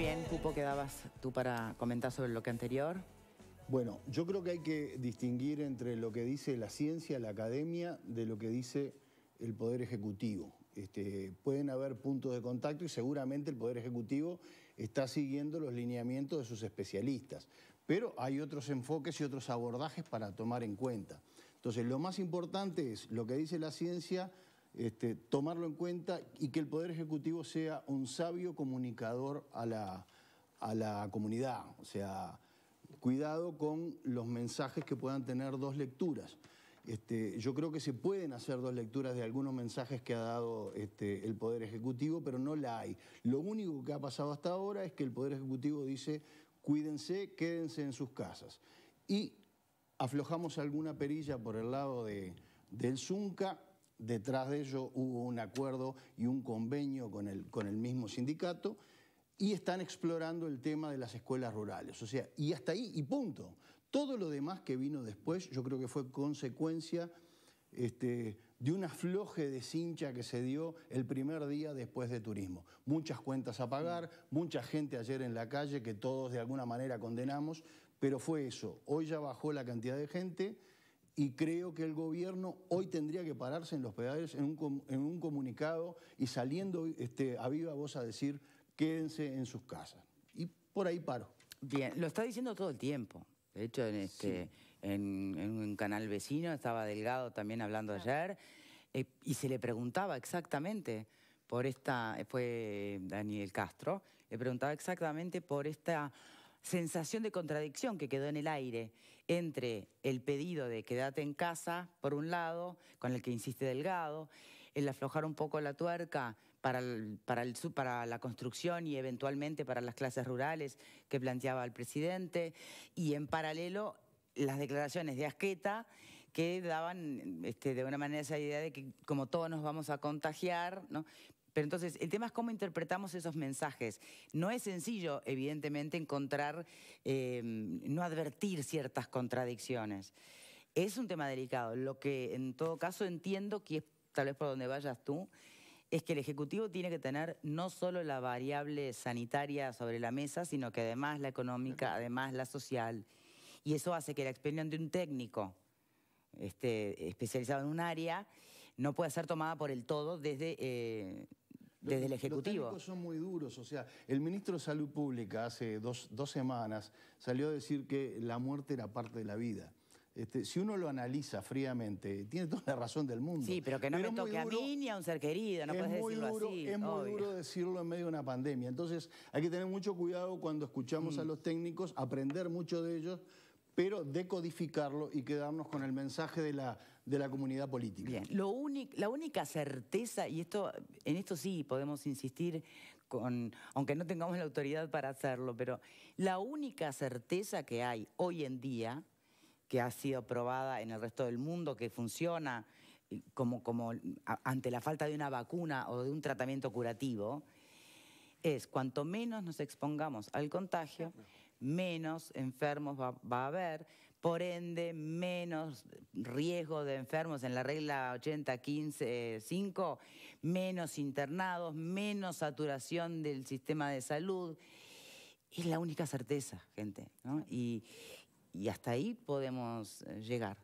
bien, Cupo, quedabas dabas tú para comentar sobre lo que anterior. Bueno, yo creo que hay que distinguir entre lo que dice la ciencia, la academia, de lo que dice el Poder Ejecutivo. Este, pueden haber puntos de contacto y seguramente el Poder Ejecutivo está siguiendo los lineamientos de sus especialistas. Pero hay otros enfoques y otros abordajes para tomar en cuenta. Entonces, lo más importante es lo que dice la ciencia, este, tomarlo en cuenta y que el Poder Ejecutivo sea un sabio comunicador a la, comunidad. O sea, cuidado con los mensajes que puedan tener dos lecturas. Este, yo creo que se pueden hacer dos lecturas de algunos mensajes que ha dado este, el Poder Ejecutivo, pero no la hay. Lo único que ha pasado hasta ahora es que el Poder Ejecutivo dice, cuídense, quédense en sus casas. Y aflojamos alguna perilla por el lado de, del Zunca, Detrás de ello hubo un acuerdo y un convenio con el, mismo sindicato y están explorando el tema de las escuelas rurales. O sea, y hasta ahí y punto. Todo lo demás que vino después yo creo que fue consecuencia este, de un afloje de cincha que se dio el primer día después de turismo. Muchas cuentas a pagar, mucha gente ayer en la calle que todos de alguna manera condenamos, pero fue eso. Hoy ya bajó la cantidad de gente y creo que el gobierno hoy tendría que pararse en los pedales en un, comunicado y saliendo este, a viva voz a decir quédense en sus casas. Y por ahí paro. Bien, lo está diciendo todo el tiempo. De hecho, en, este, un canal vecino estaba Delgado también hablando ayer eh, y se le preguntaba exactamente por esta, fue Daniel Castro, le preguntaba exactamente por esta sensación de contradicción que quedó en el aire entre el pedido de quedate en casa, por un lado, con el que insiste Delgado, el aflojar un poco la tuerca para, para, la construcción y eventualmente para las clases rurales que planteaba el presidente, y en paralelo las declaraciones de Asqueta que daban este, de una manera esa idea de que como todos nos vamos a contagiar, ¿no? Pero entonces, el tema es cómo interpretamos esos mensajes. No es sencillo, evidentemente, encontrar, em, no advertir ciertas contradicciones. Es un tema delicado. Lo que en todo caso entiendo, que es tal vez por donde vayas tú, es que el Ejecutivo tiene que tener no solo la variable sanitaria sobre la mesa, sino que además la económica, además la social. Y eso hace que la experiencia de un técnico este, especializado en un área no puede ser tomada por el todo desde... Eh, desde el Ejecutivo. Los, técnicos son muy duros, o sea, el ministro de Salud Pública hace dos, semanas salió a decir que la muerte era parte de la vida. Este, si uno lo analiza fríamente, tiene toda la razón del mundo. Sí, pero que no me toque a mí ni a un ser querido, no puedes decirlo Es muy duro decirlo en medio de una pandemia. Entonces, hay que tener mucho cuidado cuando escuchamos a mm. los técnicos, aprender mucho de ellos, pero decodificarlo y quedarnos con el mensaje de la de la comunidad política. Bien, Lo la única certeza, y esto, en esto sí podemos insistir, con, aunque no tengamos la autoridad para hacerlo, pero la única certeza que hay hoy en día, que ha sido probada en el resto del mundo, que funciona como, como ante la falta de una vacuna o de un tratamiento curativo, es cuanto menos nos expongamos al contagio, menos enfermos va a haber, por ende menos riesgo de enfermos en la regla 80-15-5, menos internados, menos saturación del sistema de salud. Es la única certeza, gente, y, hasta ahí podemos eh, llegar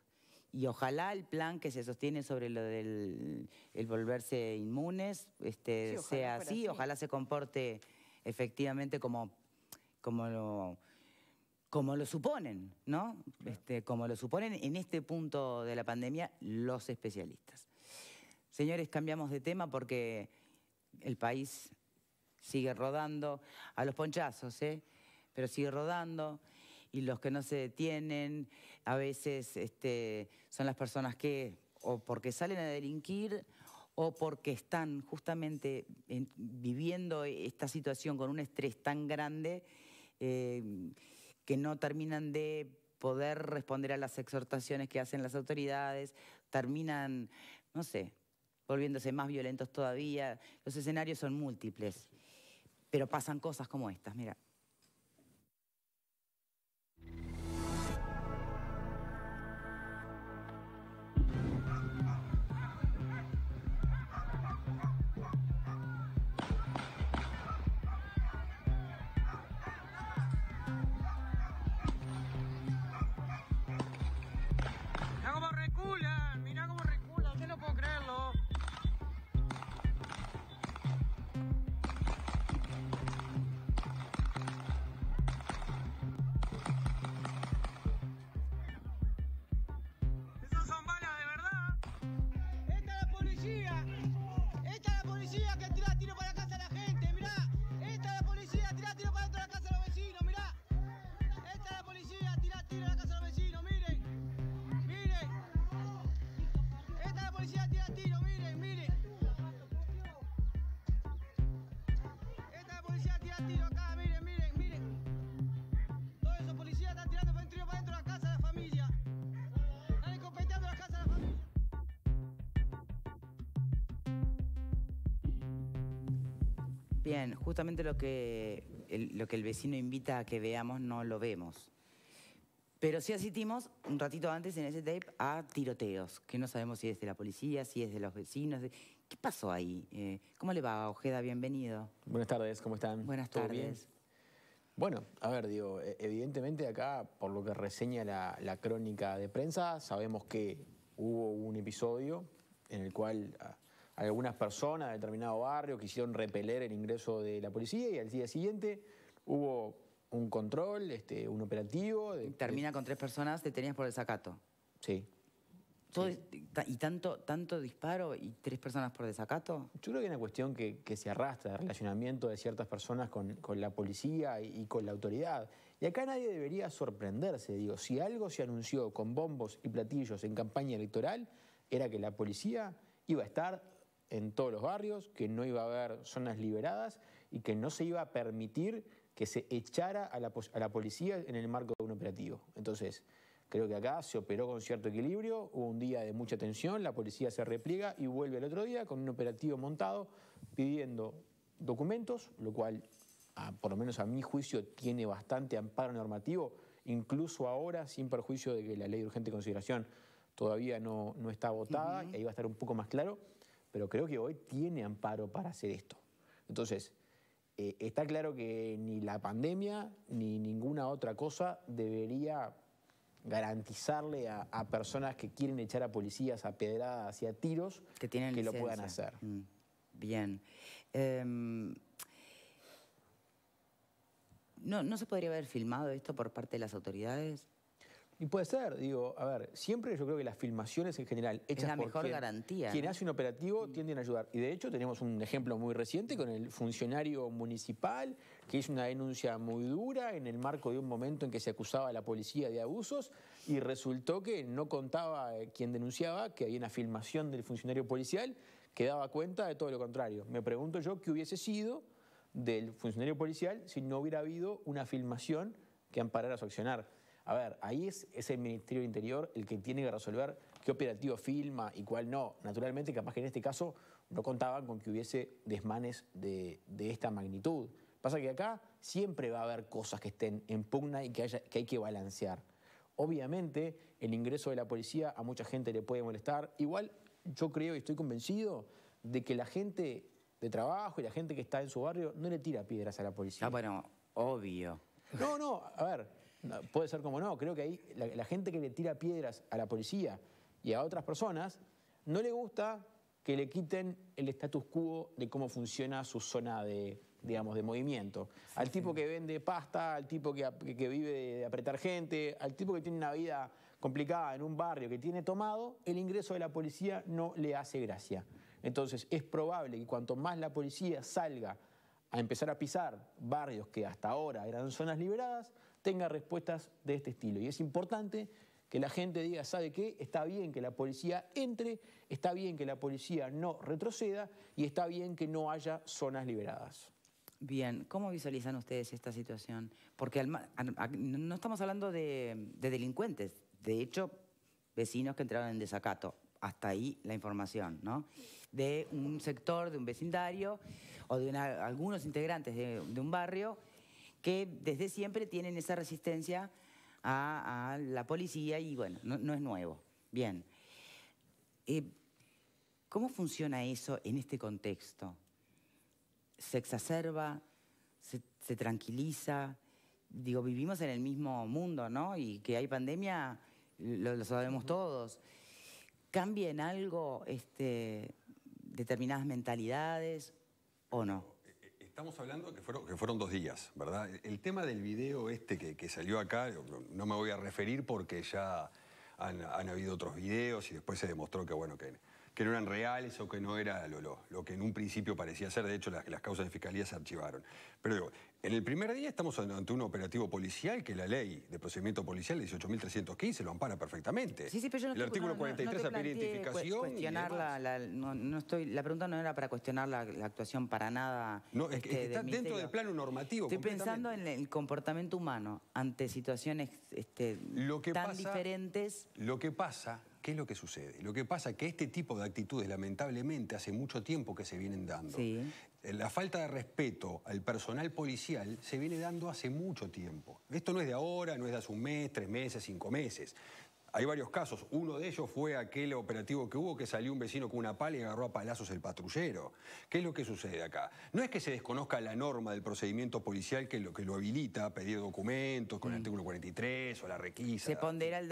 y ojalá el plan que se sostiene sobre lo del el volverse inmunes este, sea así, ojalá se comporte efectivamente como, como lo como lo suponen, ¿no? Este, como lo suponen en este punto de la pandemia los especialistas. Señores, cambiamos de tema porque el país sigue rodando a los ponchazos, ¿eh? Pero sigue rodando y los que no se detienen a veces este, son las personas que o porque salen a delinquir o porque están justamente viviendo esta situación con un estrés tan grande eh, que no terminan de poder responder a las exhortaciones que hacen las autoridades, terminan, no sé, volviéndose más violentos todavía. Los escenarios son múltiples, pero pasan cosas como estas, mira. tiran tiro acá, miren, miren, miren. Todos esos policías están tirando para tiro para dentro de la casa de la familia. Están escopeteando la casa de la familia. Bien, justamente lo que el, lo que el vecino invita a que veamos no lo vemos. Pero sí asistimos un ratito antes en ese tape a tiroteos, que no sabemos si es de la policía, si es de los vecinos, ¿Qué pasó ahí? Eh, ¿Cómo le va, Ojeda? Bienvenido. Buenas tardes, ¿cómo están? Buenas tardes. Bueno, a ver, digo, e-, evidentemente acá, por lo que reseña la, crónica de prensa, sabemos que hubo un episodio en el cual ah, algunas personas de determinado barrio quisieron repeler el ingreso de la policía y al día siguiente hubo un control, este, un operativo. Termina con tres personas detenidas por el sacato. Sí. Este, ¿Y tanto, tanto disparo y tres personas por desacato? Yo creo que es una cuestión que, se arrastra, el relacionamiento de ciertas personas con, la policía y, con la autoridad. Y acá nadie debería sorprenderse, digo, si algo se anunció con bombos y platillos en campaña electoral, era que la policía iba a estar en todos los barrios, que no iba a haber zonas liberadas y que no se iba a permitir que se echara a la, a la policía en el marco de un operativo. Entonces... Creo que acá se operó con cierto equilibrio, hubo un día de mucha tensión, la policía se repliega y vuelve al otro día con un operativo montado pidiendo documentos, lo cual, por lo menos a mi juicio, tiene bastante amparo normativo, incluso ahora, sin perjuicio de que la ley de urgente consideración todavía no, no está votada, ahí va a estar un poco más claro, pero creo que hoy tiene amparo para hacer esto. Entonces, eh, está claro que ni la pandemia ni ninguna otra cosa debería garantizarle a, personas que quieren echar a policías a pedradas y a tiros que, lo puedan hacer. Mm, bien. Em, ¿no, ¿No se podría haber filmado esto por parte de las autoridades? Y puede ser, digo, a ver, siempre yo creo que las filmaciones en general hechas es la mejor garantía. Quien hace un operativo mm. tienden a ayudar. Y de hecho tenemos un ejemplo muy reciente con el funcionario municipal que hizo una denuncia muy dura en el marco de un momento en que se acusaba a la policía de abusos y resultó que no contaba eh, quien denunciaba que había una filmación del funcionario policial que daba cuenta de todo lo contrario. Me pregunto yo qué hubiese sido del funcionario policial si no hubiera habido una filmación que amparara su accionar. A ver, ahí es, el Ministerio del Interior el que tiene que resolver qué operativo filma y cuál no. Naturalmente, capaz que en este caso no contaban con que hubiese desmanes de, de esta magnitud. Pasa que acá siempre va a haber cosas que estén en pugna y que, hay que balancear. Obviamente, el ingreso de la policía a mucha gente le puede molestar. Igual, yo creo y estoy convencido de que la gente de trabajo y la gente que está en su barrio no le tira piedras a la policía. Ah, bueno, obvio. No, no, a ver, puede ser como no. Creo que ahí la gente que le tira piedras a la policía y a otras personas no le gusta que le quiten el status quo de cómo funciona su zona de, digamos, de movimiento. al tipo que vende pasta, al tipo que, vive de, de apretar gente, al tipo que tiene una vida complicada en un barrio que tiene tomado, el ingreso de la policía no le hace gracia. Entonces es probable que cuanto más la policía salga a empezar a pisar barrios que hasta ahora eran zonas liberadas, tenga respuestas de este estilo. Y es importante que la gente diga, ¿sabe qué? Está bien que la policía entre, está bien que la policía no retroceda y está bien que no haya zonas liberadas. Bien, ¿cómo visualizan ustedes esta situación? Porque no estamos hablando de, delincuentes, de hecho, vecinos que entraron en desacato, hasta ahí la información, ¿no? De un sector, de un vecindario o de algunos integrantes de, un barrio que desde siempre tienen esa resistencia a, la policía y bueno, no, es nuevo. Bien. Eh, ¿Cómo funciona eso en este contexto? se exacerba, se, tranquiliza. Digo, vivimos en el mismo mundo, ¿no? Y que hay pandemia, lo, sabemos todos. ¿Cambia en algo este, determinadas mentalidades o no? E-, e-, estamos hablando que fueron, que fueron dos días, ¿verdad? El, tema del video este que, salió acá, no me voy a referir porque ya han, han, habido otros videos y después se demostró que, bueno, que que no eran reales o que no era lo, que en un principio parecía ser. De hecho, las, causas de fiscalía se archivaron. Pero digo, en el primer día estamos ante un operativo policial que la ley de procedimiento policial 18.315 lo ampara perfectamente. Sí, sí, pero yo no El artículo 43 la, pregunta no era para cuestionar la, actuación para nada. No, es que este, está dentro del plano normativo. Estoy pensando en el comportamiento humano ante situaciones este, tan diferentes. Lo que pasa ¿Qué es lo que sucede? Lo que pasa es que este tipo de actitudes, lamentablemente, hace mucho tiempo que se vienen dando. Eh, la falta de respeto al personal policial se viene dando hace mucho tiempo. Esto no es de ahora, no es de hace un mes, tres meses, cinco meses. Hay varios casos. Uno de ellos fue aquel operativo que hubo que salió un vecino con una pala y agarró a palazos el patrullero. ¿Qué es lo que sucede acá? No es que se desconozca la norma del procedimiento policial que lo, que lo habilita, pedir documentos con el mm. artículo 43 o la requisa. Se pondera el,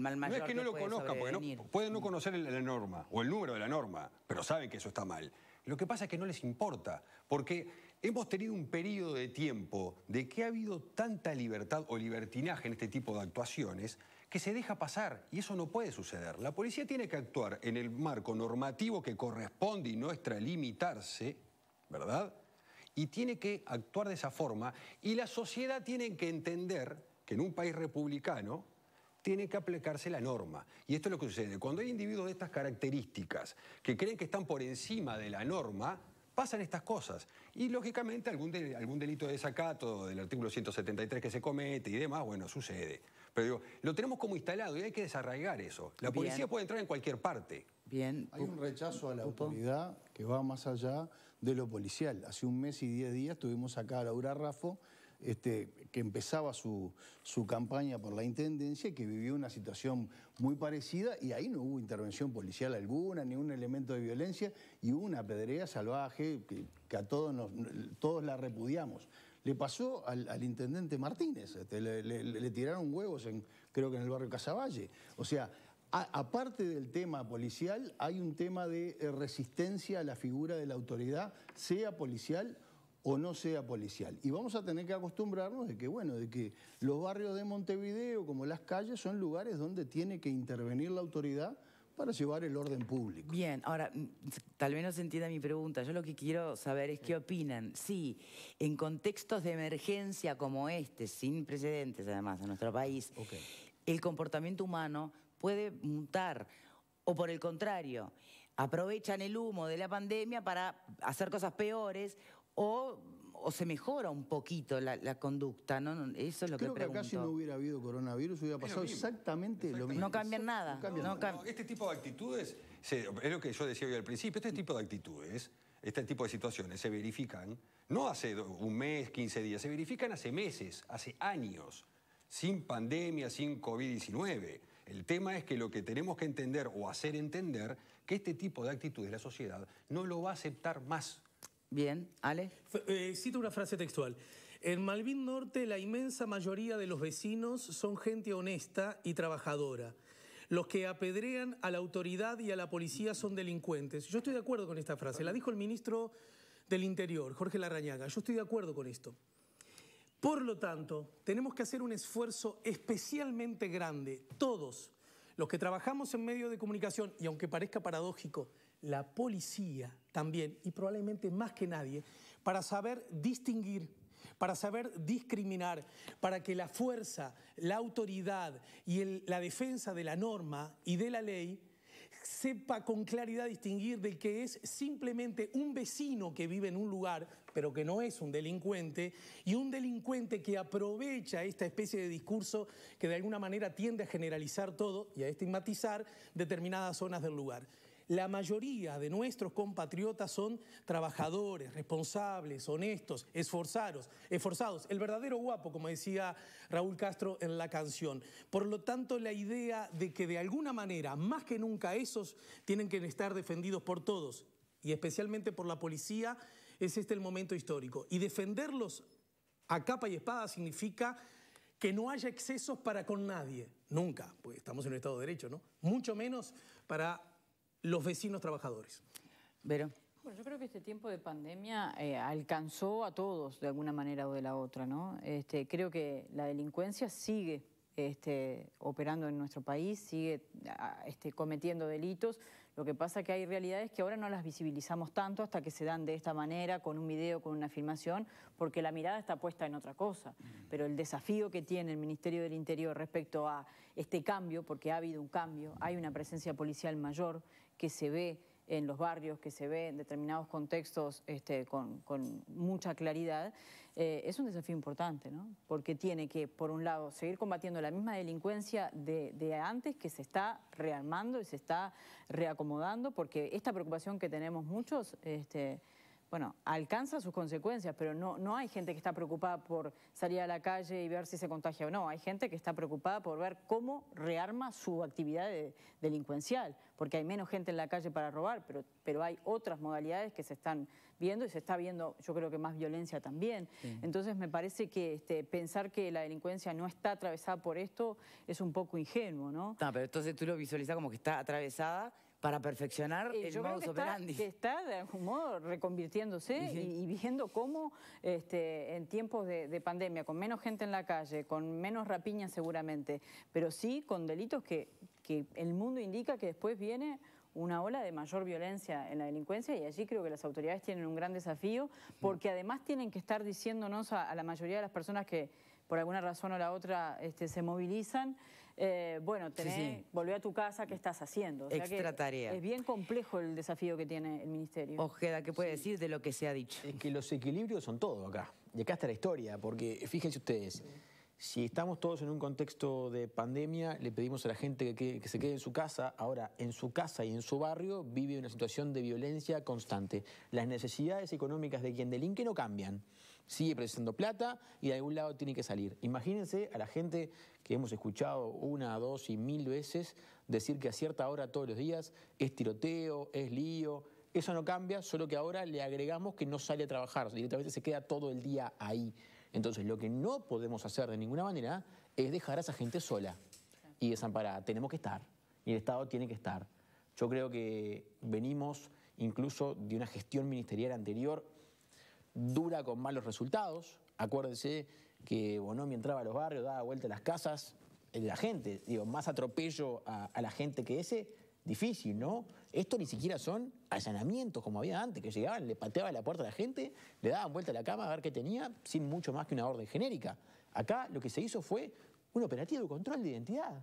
mal mayor. No es que no lo conozca, pueden no mm. conocer la norma o el número de la norma, pero saben que eso está mal. Lo que pasa es que no les importa, porque hemos tenido un periodo de tiempo de que ha habido tanta libertad o libertinaje en este tipo de actuaciones que se deja pasar y eso no puede suceder. La policía tiene que actuar en el marco normativo que corresponde y no limitarse ¿verdad? Y tiene que actuar de esa forma y la sociedad tiene que entender que en un país republicano tiene que aplicarse la norma. Y esto es lo que sucede. Cuando hay individuos de estas características que creen que están por encima de la norma, pasan estas cosas. Y lógicamente algún, algún delito de desacato del artículo 173 que se comete y demás, bueno, sucede. Pero digo, lo tenemos como instalado y hay que desarraigar eso. La policía puede entrar en cualquier parte. Bien. Hay un rechazo a la autoridad que va más allá de lo policial. Hace un mes y diez días tuvimos acá a Laura Raffo, este, que empezaba su, su campaña por la Intendencia, que vivió una situación muy parecida y ahí no hubo intervención policial alguna, ni un elemento de violencia y una pedrea salvaje que, a todos, nos, todos la repudiamos. Le pasó al, intendente Martínez, este, le, tiraron huevos, en, creo que en el barrio Casaballe. O sea, aparte del tema policial, hay un tema de eh, resistencia a la figura de la autoridad, sea policial o no sea policial. Y vamos a tener que acostumbrarnos de que, bueno, de que los barrios de Montevideo, como las calles, son lugares donde tiene que intervenir la autoridad para llevar el orden público. Bien, ahora, mm, tal vez no se entienda mi pregunta. Yo lo que quiero saber es qué opinan. Sí, en contextos de emergencia como este, sin precedentes además en nuestro país, el comportamiento humano puede mutar o por el contrario, aprovechan el humo de la pandemia para hacer cosas peores o o se mejora un poquito la, conducta, ¿no? Eso es lo que, que pregunto. Creo que acá si no hubiera habido coronavirus hubiera pasado exactamente, lo mismo. No cambian nada. este tipo de actitudes, es lo que yo decía hoy al principio, este tipo de actitudes, este tipo de situaciones se verifican no hace un mes, 15 días, se verifican hace meses, hace años, sin pandemia, sin COVID-19. El tema es que lo que tenemos que entender o hacer entender que este tipo de actitudes la sociedad no lo va a aceptar más Bien, Ale. Eh, cito una frase textual. En Malvin Norte la inmensa mayoría de los vecinos son gente honesta y trabajadora. Los que apedrean a la autoridad y a la policía son delincuentes. Yo estoy de acuerdo con esta frase. La dijo el ministro del Interior, Jorge Larrañaga. Yo estoy de acuerdo con esto. Por lo tanto, tenemos que hacer un esfuerzo especialmente grande, todos los que trabajamos en medios de comunicación, y aunque parezca paradójico, la policía, también, y probablemente más que nadie, para saber distinguir, para saber discriminar, para que la fuerza, la autoridad y la defensa de la norma y de la ley sepa con claridad distinguir de que es simplemente un vecino que vive en un lugar, pero que no es un delincuente, y un delincuente que aprovecha esta especie de discurso que de alguna manera tiende a generalizar todo y a estigmatizar determinadas zonas del lugar. La mayoría de nuestros compatriotas son trabajadores, responsables, honestos, esforzados, esforzados, el verdadero guapo, como decía Raúl Castro en la canción. Por lo tanto, la idea de que de alguna manera, más que nunca, esos tienen que estar defendidos por todos y especialmente por la policía, es este el momento histórico. Y defenderlos a capa y espada significa que no haya excesos para con nadie, nunca, pues estamos en un Estado de Derecho, ¿no? Mucho menos para los vecinos trabajadores. Vero. Bueno, yo creo que este tiempo de pandemia eh, alcanzó a todos de alguna manera o de la otra, ¿no? Este, creo que la delincuencia sigue este, operando en nuestro país, sigue este, cometiendo delitos. Lo que pasa que hay realidades que ahora no las visibilizamos tanto hasta que se dan de esta manera, con un video, con una filmación, porque la mirada está puesta en otra cosa. Mm. Pero el desafío que tiene el Ministerio del Interior respecto a este cambio, porque ha habido un cambio, hay una presencia policial mayor, que se ve en los barrios, que se ve en determinados contextos este, con, mucha claridad, eh, es un desafío importante, ¿no? Porque tiene que, por un lado, seguir combatiendo la misma delincuencia de, antes que se está rearmando y se está reacomodando, porque esta preocupación que tenemos muchos... Este, bueno, alcanza sus consecuencias, pero no, no hay gente que está preocupada por salir a la calle y ver si se contagia o no. Hay gente que está preocupada por ver cómo rearma su actividad delincuencial, porque hay menos gente en la calle para robar, pero, pero hay otras modalidades que se están viendo y se está viendo, yo creo que más violencia también. Entonces me parece que este, pensar que la delincuencia no está atravesada por esto es un poco ingenuo, ¿no? No, pero entonces tú lo visualizas como que está atravesada para perfeccionar el modus que operandi. Está, de algún modo reconvirtiéndose y, viendo cómo este, en tiempos de, pandemia, con menos gente en la calle, con menos rapiña seguramente, pero sí con delitos que, que el mundo indica que después viene una ola de mayor violencia en la delincuencia y allí creo que las autoridades tienen un gran desafío mm. porque además tienen que estar diciéndonos a, la mayoría de las personas que por alguna razón o la otra este, se movilizan, eh, bueno, tenés, volver a tu casa, ¿qué estás haciendo? Extra tarea. Es bien complejo el desafío que tiene el Ministerio. Ojeda, ¿qué puede decir de lo que se ha dicho? Es que los equilibrios son todo acá. Y acá está la historia, porque fíjense ustedes... Si estamos todos en un contexto de pandemia, le pedimos a la gente que, se quede en su casa. Ahora, en su casa y en su barrio vive una situación de violencia constante. Las necesidades económicas de quien delinque no cambian. Sigue precisando plata y de algún lado tiene que salir. Imagínense a la gente que hemos escuchado una, dos y mil veces decir que a cierta hora todos los días es tiroteo, es lío. Eso no cambia, solo que ahora le agregamos que no sale a trabajar, directamente se queda todo el día ahí. Entonces, lo que no podemos hacer de ninguna manera es dejar a esa gente sola y desamparada. Tenemos que estar y el Estado tiene que estar. Yo creo que venimos incluso de una gestión ministerial anterior dura con malos resultados. Acuérdense que Bonomi entraba a los barrios, daba vuelta a las casas, la gente, digo, más atropello a, a la gente que ese, difícil, ¿no? Esto ni siquiera son allanamientos como había antes, que llegaban, le pateaban la puerta a la gente, le daban vuelta a la cama a ver qué tenía, sin mucho más que una orden genérica. Acá lo que se hizo fue un operativo de control de identidad.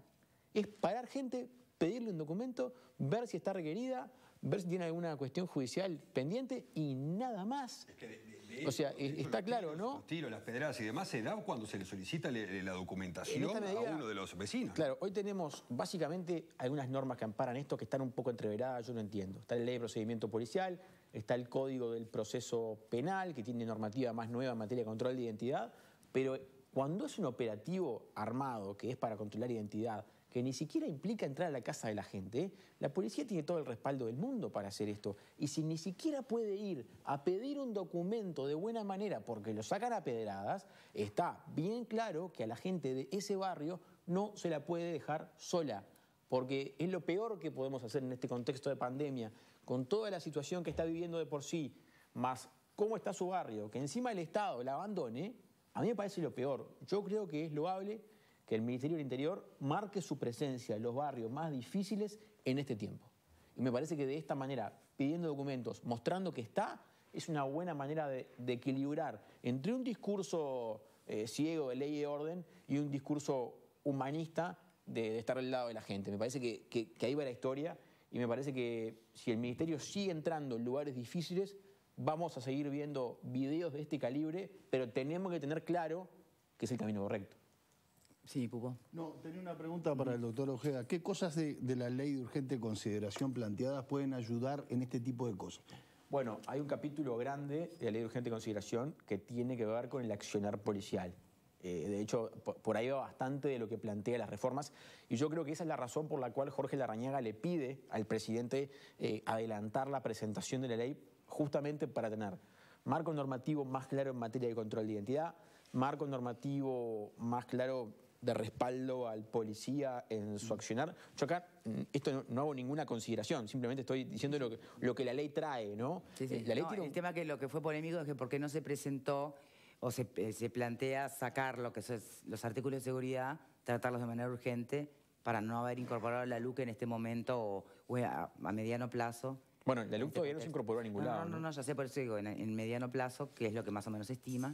Es parar gente, pedirle un documento, ver si está requerida, ver si tiene alguna cuestión judicial pendiente y nada más o sea, está claro, ¿no? Los tiros, las pedradas y demás se da cuando se le solicita la documentación a uno de los vecinos. Claro, hoy tenemos básicamente algunas normas que amparan esto que están un poco entreveradas, yo no entiendo. Está la ley de procedimiento policial, está el código del proceso penal, que tiene normativa más nueva en materia de control de identidad, pero cuando es un operativo armado que es para controlar identidad, que ni siquiera implica entrar a la casa de la gente, la policía tiene todo el respaldo del mundo para hacer esto. Y si ni siquiera puede ir a pedir un documento de buena manera porque lo sacan a pedradas, está bien claro que a la gente de ese barrio no se la puede dejar sola. Porque es lo peor que podemos hacer en este contexto de pandemia, con toda la situación que está viviendo de por sí, más cómo está su barrio, que encima el Estado la abandone, a mí me parece lo peor. Yo creo que es loable que el Ministerio del Interior marque su presencia en los barrios más difíciles en este tiempo. Y me parece que de esta manera, pidiendo documentos, mostrando que está, es una buena manera de, equilibrar entre un discurso eh, ciego de ley y orden y un discurso humanista de, estar al lado de la gente. Me parece que, que ahí va la historia y me parece que si el Ministerio sigue entrando en lugares difíciles, vamos a seguir viendo videos de este calibre, pero tenemos que tener claro que es el camino correcto. Sí, Pupo. No, tenía una pregunta para el doctor Ojeda. ¿Qué cosas de, la ley de urgente consideración planteadas pueden ayudar en este tipo de cosas? Bueno, hay un capítulo grande de la ley de urgente consideración que tiene que ver con el accionar policial. Eh, de hecho, por, ahí va bastante de lo que plantea las reformas. Y yo creo que esa es la razón por la cual Jorge Larrañaga le pide al presidente eh, adelantar la presentación de la ley justamente para tener marco normativo más claro en materia de control de identidad, marco normativo más claro de respaldo al policía en su mm. accionar. Yo acá mm, esto no, hago ninguna consideración, simplemente estoy diciendo lo que, lo que la ley trae, ¿no? Eh, el tema que lo que fue polémico es que por qué no se presentó o eh, se, plantea sacar lo que son los artículos de seguridad, tratarlos de manera urgente para no haber incorporado la LUC en este momento o, a, mediano plazo. Bueno, la LUC este todavía no se incorporó a ningún lado. No, no, no, ya sé, por eso digo, en, en mediano plazo, que es lo que más o menos se estima,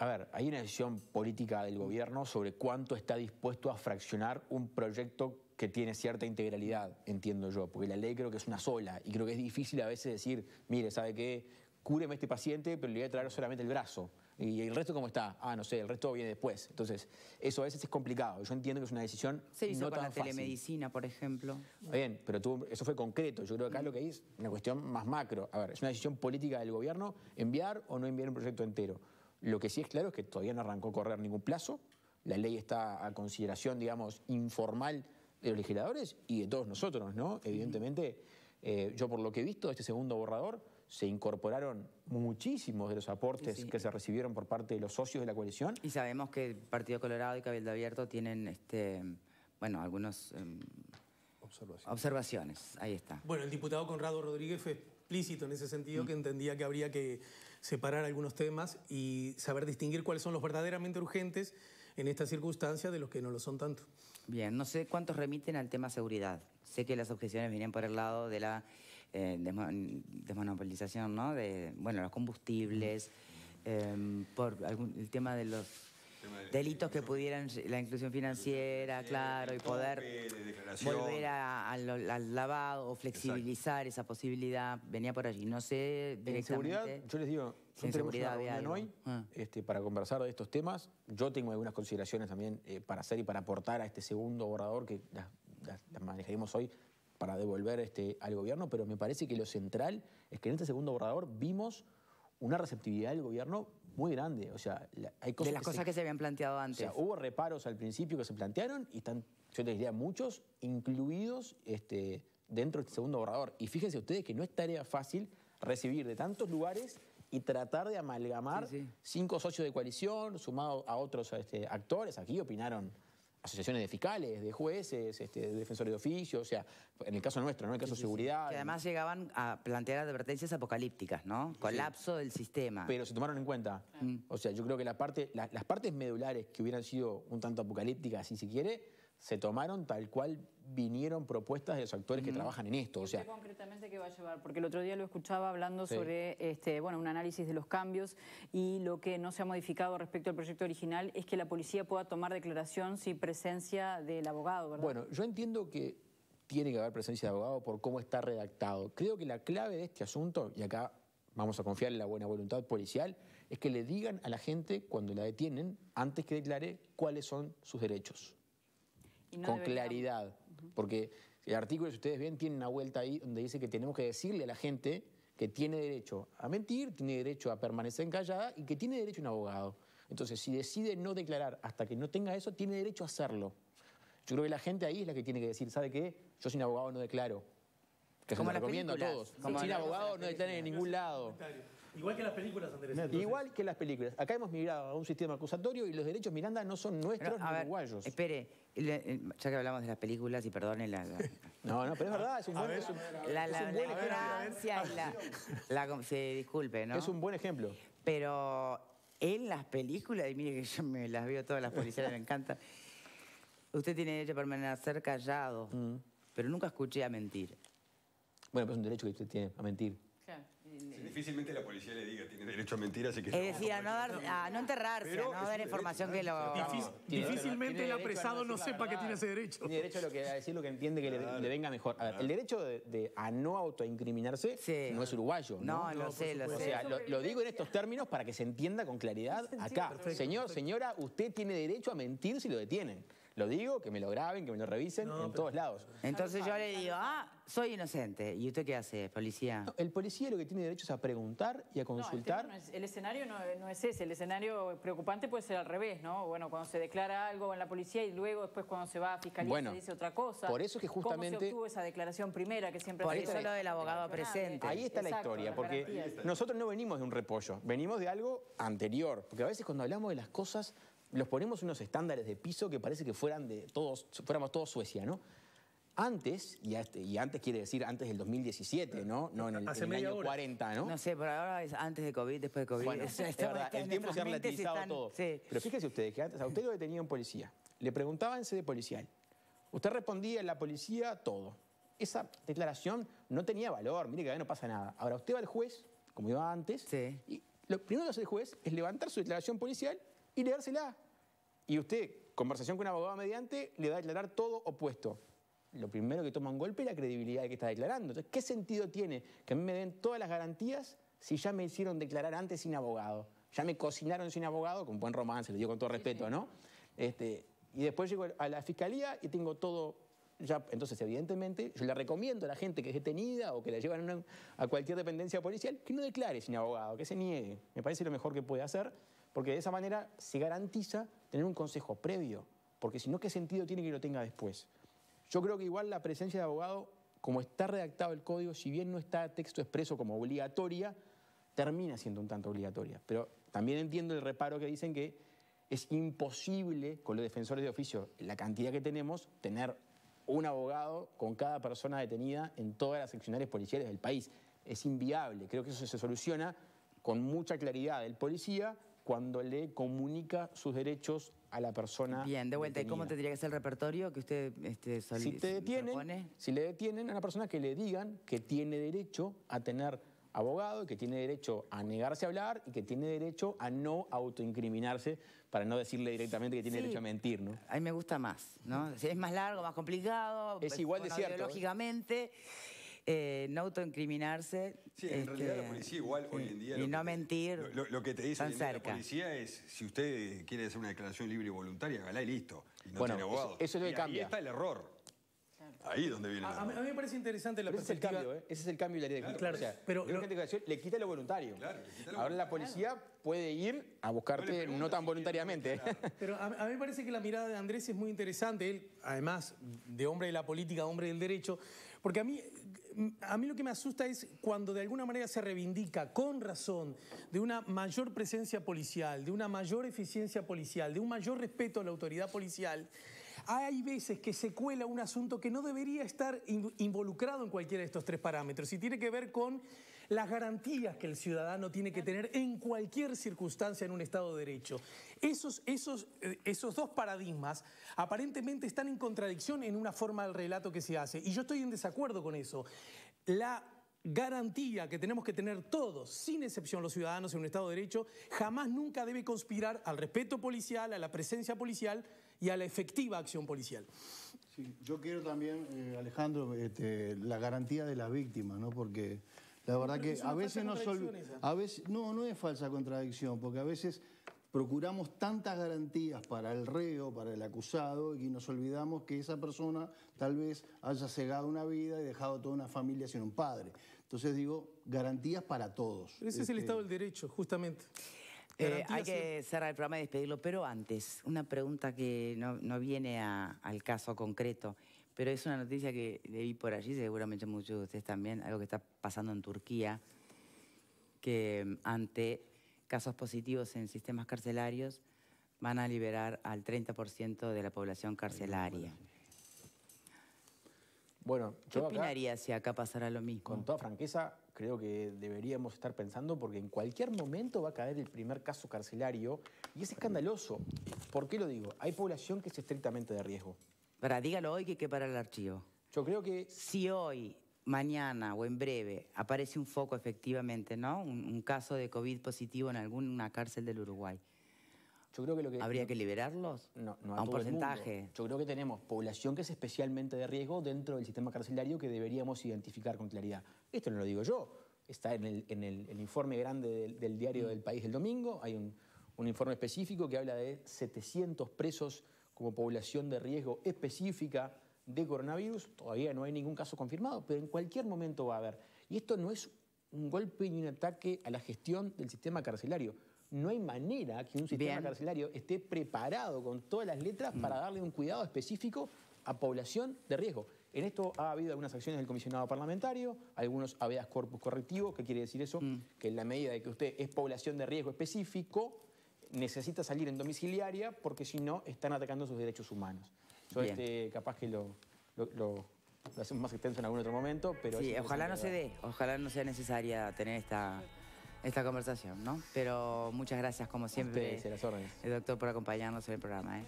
a ver, hay una decisión política del gobierno sobre cuánto está dispuesto a fraccionar un proyecto que tiene cierta integralidad, entiendo yo, porque la ley creo que es una sola y creo que es difícil a veces decir, mire, ¿sabe qué? Cúreme a este paciente, pero le voy a traer solamente el brazo. ¿Y el resto cómo está? Ah, no sé, el resto viene después. Entonces, eso a veces es complicado. Yo entiendo que es una decisión Se hizo no con la telemedicina, por ejemplo. Bien, pero eso fue concreto. Yo creo que acá mm. lo que es una cuestión más macro. A ver, es una decisión política del gobierno enviar o no enviar un proyecto entero. Lo que sí es claro es que todavía no arrancó a correr ningún plazo. La ley está a consideración, digamos, informal de los legisladores y de todos nosotros, ¿no? Evidentemente, eh, yo por lo que he visto de este segundo borrador, se incorporaron muchísimos de los aportes que se recibieron por parte de los socios de la coalición. Y sabemos que el Partido Colorado y Cabildo Abierto tienen, este, bueno, algunas em, observaciones. ahí está. Bueno, el diputado Conrado Rodríguez fue explícito en ese sentido mm. que entendía que habría que separar algunos temas y saber distinguir cuáles son los verdaderamente urgentes en esta circunstancia de los que no lo son tanto. Bien, no sé cuántos remiten al tema seguridad. Sé que las objeciones vienen por el lado de la eh, desmonopolización, ¿no? De, bueno, los combustibles, eh, por el tema de los delitos que pudieran, la inclusión financiera, claro, y poder volver al lavado o flexibilizar esa posibilidad, venía por allí, no sé directamente. En seguridad, yo les digo, en seguridad una hoy ah. este, para conversar de estos temas, yo tengo algunas consideraciones también eh, para hacer y para aportar a este segundo borrador que las, manejaremos hoy para devolver este, al gobierno, pero me parece que lo central es que en este segundo borrador vimos una receptividad del gobierno muy grande. O sea, hay cosas. De las cosas que se habían planteado antes. O sea, hubo reparos al principio que se plantearon y están, yo te diría, muchos incluidos este, dentro del segundo borrador. Y fíjense ustedes que no es tarea fácil recibir de tantos lugares y tratar de amalgamar cinco socios de coalición sumados a otros este, actores. Aquí opinaron asociaciones de fiscales, de jueces, este, de defensores de oficio, o sea, en el caso nuestro, ¿no? En el caso de seguridad. que además llegaban a plantear advertencias apocalípticas, ¿no? Colapso del sistema. Pero se tomaron en cuenta. Mm. O sea, yo creo que la parte, las partes medulares que hubieran sido un tanto apocalípticas, si se quiere, se tomaron tal cual vinieron propuestas de los actores que trabajan en esto. O sea, ¿Qué concretamente qué va a llevar? Porque el otro día lo escuchaba hablando sobre este, bueno, un análisis de los cambios y lo que no se ha modificado respecto al proyecto original es que la policía pueda tomar declaración sin presencia del abogado, Bueno, yo entiendo que tiene que haber presencia de abogado por cómo está redactado. Creo que la clave de este asunto, y acá vamos a confiar en la buena voluntad policial, es que le digan a la gente cuando la detienen, antes que declare, cuáles son sus derechos. con claridad. Porque el artículo, si ustedes ven, tiene una vuelta ahí donde dice que tenemos que decirle a la gente que tiene derecho a mentir, tiene derecho a permanecer callada y que tiene derecho a un abogado. Entonces, si decide no declarar hasta que no tenga eso, tiene derecho a hacerlo. Yo creo que la gente ahí es la que tiene que decir, ¿sabe qué? Yo sin abogado no declaro. Que se lo recomiendo a todos. sin abogado no declaren en ningún lado. Igual que las películas, Andrés. Igual que las películas. Acá hemos migrado a un sistema acusatorio y los derechos Miranda no son nuestros uruguayos. Espere, eh, ya que hablamos de las películas y perdone la, no, no, pero es verdad, es un buen ejemplo. La, se disculpe, ¿no? Es un buen ejemplo. Pero en las películas, y mire que yo me las veo todas las policías me encanta. Usted tiene derecho a permanecer callado, mm. pero nunca escuché a mentir. Bueno, pues es un derecho que usted tiene a mentir difícilmente la policía le diga, tiene derecho a mentir, así que... Es eh, decir, a no, enterrarse, a no dar información que lo... difícilmente el apresado no, sepa que tiene ese derecho. Tiene derecho a, decir lo que entiende que le, venga mejor. A ver, el derecho de, a no autoincriminarse sí. no es uruguayo. No, lo sé, lo sé. sea, lo, digo en estos términos para que se entienda con claridad acá. Señor, señora, usted tiene derecho a mentir si lo detienen. Lo digo, que me lo graben, que me lo revisen en todos lados. Entonces yo le digo, ah, soy inocente. ¿Y usted qué hace, policía? el policía lo que tiene derecho es a preguntar y a este consultar. el, escenario no, es ese. El escenario preocupante puede ser al revés, ¿no? Bueno, cuando se declara algo en la policía y luego después cuando se va a fiscalía se dice otra cosa. Por eso es que justamente... ¿Cómo se obtuvo esa declaración primera que siempre... Por eso lo del abogado presente. Ahí está la historia, porque nosotros no venimos de un repollo, venimos de algo anterior. Porque a veces cuando hablamos de las cosas los ponemos unos estándares de piso que parece que fueran de todos, fuéramos todos Suecia, ¿no? Antes, y, este, antes quiere decir antes del 2017, ¿no? No en el, año 40, ¿no? No sé, pero ahora es antes de COVID, después de COVID. Bueno, es verdad, el tiempo se ha relativizado todo. Pero fíjese ustedes que antes a usted lo detenía un policía. Le preguntaban en sede policial. Usted respondía, la policía, todo. Esa declaración no tenía valor, mire que ahora no pasa nada. Ahora usted va al juez, como iba antes, y lo primero que hace el juez es levantar su declaración policial y leérsela. Y usted, conversación con un abogado mediante, le va a declarar todo opuesto. Lo primero que toma un golpe es la credibilidad de que está declarando. Entonces, ¿qué sentido tiene que a mí me den todas las garantías si ya me hicieron declarar antes sin abogado? Ya me cocinaron sin abogado, con buen romance, le digo con todo respeto, ¿no? Este, y después llego a la fiscalía y tengo todo ya, entonces, evidentemente, yo le recomiendo a la gente que es detenida o que la llevan a, cualquier dependencia policial que no declare sin abogado, que se niegue. Me parece lo mejor que puede hacer. Porque de esa manera se garantiza tener un consejo previo, porque si no, ¿qué sentido tiene que lo tenga después? Yo creo que igual la presencia de abogado, como está redactado el código, si bien no está texto expreso como obligatoria, termina siendo un tanto obligatoria. Pero también entiendo el reparo que dicen que es imposible, con los defensores de oficio, la cantidad que tenemos, tener un abogado con cada persona detenida en todas las seccionales policiales del país. Es inviable. Creo que eso se soluciona con mucha claridad del policía cuando le comunica sus derechos a la persona Bien, de vuelta, ¿y cómo tendría que ser el repertorio que usted este, si te detienen, propone? Si le detienen a una persona que le digan que tiene derecho a tener abogado, que tiene derecho a negarse a hablar y que tiene derecho a no autoincriminarse, para no decirle directamente que tiene derecho a mentir, ¿no? A mí me gusta más, ¿no? Es más largo, más complicado. Es igual de cierto. ¿eh? Lógicamente. Eh, no autoincriminarse. Sí, en realidad la este, policía igual eh, hoy en día... Y no mentir. Lo, que te dice la policía es, si usted quiere hacer una declaración libre y voluntaria, hágala y listo. Y no bueno, tiene abogado. Eso, es lo que y cambia. Ahí está el error. Ahí es donde viene a, a, mí me parece interesante la pero Ese es el cambio, ¿eh? Ese es el cambio de la idea. Claro, claro. pero, le quita lo voluntario. Claro, le quita lo Ahora la policía puede ir a buscarte no, tan voluntariamente. Pero a, a, mí me parece que la mirada de Andrés es muy interesante. Él, además de hombre de la política, hombre del derecho. Porque a mí a mí lo que me asusta es cuando de alguna manera se reivindica con razón de una mayor presencia policial, de una mayor eficiencia policial, de un mayor respeto a la autoridad policial, hay veces que se cuela un asunto que no debería estar involucrado en cualquiera de estos tres parámetros y tiene que ver con las garantías que el ciudadano tiene que tener en cualquier circunstancia en un Estado de Derecho. Esos, esos, eh, esos dos paradigmas aparentemente están en contradicción en una forma del relato que se hace y yo estoy en desacuerdo con eso. La garantía que tenemos que tener todos, sin excepción los ciudadanos en un Estado de Derecho, jamás nunca debe conspirar al respeto policial, a la presencia policial, y a la efectiva acción policial. yo quiero también, eh, Alejandro, este, la garantía de las víctimas, ¿no? Porque la verdad que a veces no a veces no no es falsa contradicción, porque a veces procuramos tantas garantías para el reo, para el acusado, y nos olvidamos que esa persona tal vez haya cegado una vida y dejado toda una familia sin un padre. Entonces digo, garantías para todos. ese es el este Estado del Derecho, justamente. Eh, hay que cerrar el programa y despedirlo, pero antes, una pregunta que no, viene al caso concreto, pero es una noticia que vi por allí, seguramente muchos de ustedes también, algo que está pasando en Turquía, que mm, ante casos positivos en sistemas carcelarios van a liberar al 30% de la población carcelaria. Bueno, ¿Qué opinaría si acá pasara lo mismo? Con toda franqueza, creo que deberíamos estar pensando porque en cualquier momento va a caer el primer caso carcelario y es escandaloso. ¿Por qué lo digo? Hay población que es estrictamente de riesgo. Para, dígalo hoy que hay que parar el archivo. Yo creo que... Si hoy, mañana o en breve aparece un foco efectivamente, ¿no? Un, un caso de COVID positivo en alguna cárcel del Uruguay. ¿Habría que liberarlos? No, no a, un porcentaje. Yo creo que tenemos población que es especialmente de riesgo dentro del sistema carcelario que deberíamos identificar con claridad. Esto no lo digo yo. Está en el, informe grande del, diario mm. del país del domingo. Hay un, un informe específico que habla de 700 presos como población de riesgo específica de coronavirus. Todavía no hay ningún caso confirmado, pero en cualquier momento va a haber. Y esto no es un golpe ni un ataque a la gestión del sistema carcelario no hay manera que un sistema carcelario esté preparado con todas las letras para mm. darle un cuidado específico a población de riesgo. En esto ha habido algunas acciones del comisionado parlamentario, algunos habeas corpus correctivos, ¿qué quiere decir eso? Mm. Que en la medida de que usted es población de riesgo específico, necesita salir en domiciliaria porque si no están atacando sus derechos humanos. Yo este, capaz que lo, lo, lo, lo, hacemos más extenso en algún otro momento, pero... Sí, ojalá no se dé, ojalá no sea necesaria tener esta esta conversación, ¿no? Pero muchas gracias, como siempre, el eh, doctor, por acompañarnos en el programa. ¿eh?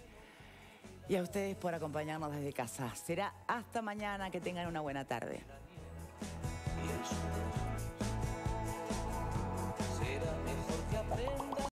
Y a ustedes por acompañarnos desde casa. Será hasta mañana, que tengan una buena tarde.